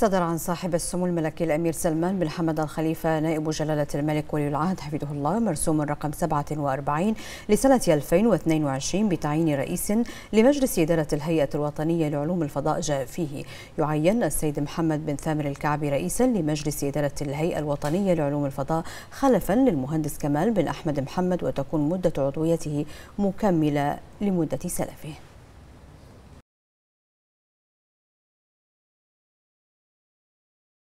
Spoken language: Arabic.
صدر عن صاحب السمو الملكي الأمير سلمان بن حمد الخليفة نائب جلالة الملك ولي العهد حفظه الله مرسوم رقم 47 لسنة 2022 بتعيين رئيس لمجلس إدارة الهيئة الوطنية لعلوم الفضاء جاء فيه يعين السيد محمد بن ثامر الكعبي رئيسا لمجلس إدارة الهيئة الوطنية لعلوم الفضاء خلفا للمهندس كمال بن أحمد محمد وتكون مدة عضويته مكملة لمدة سلفه